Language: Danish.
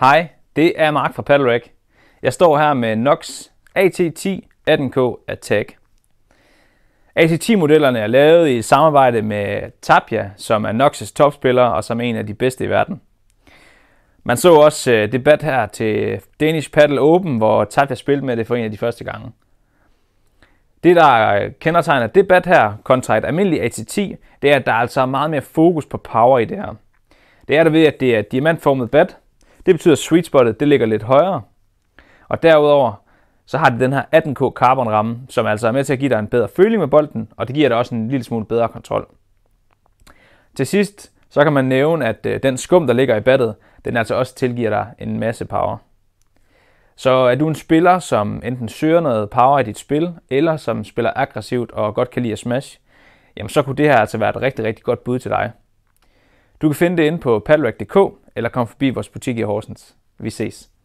Hej, det er Mark fra Paddlerack. Jeg står her med Nox AT10 18K Attack. AT10-modellerne er lavet i samarbejde med Tapia, som er Nox's topspiller og som er en af de bedste i verden. Man så også øh, debat her til Danish Paddle Open, hvor Tapia spillede med det for en af de første gange. Det, der øh, kendetegner debat her kontra et almindeligt AT10, det er, at der er altså meget mere fokus på power i det her. Det er der ved, at det er et diamantformet bat, det betyder, at sweet spotet det ligger lidt højere. Og derudover, så har det den her 18K carbon ramme, som altså er med til at give dig en bedre føling med bolden, og det giver dig også en lille smule bedre kontrol. Til sidst, så kan man nævne, at øh, den skum, der ligger i battet, den altså også tilgiver dig en masse power. Så er du en spiller, som enten søger noget power i dit spil, eller som spiller aggressivt og godt kan lide at smash, jamen så kunne det her altså være et rigtig, rigtig godt bud til dig. Du kan finde det inde på padlock.dk, eller kom forbi vores butik i Horsens. Vi ses.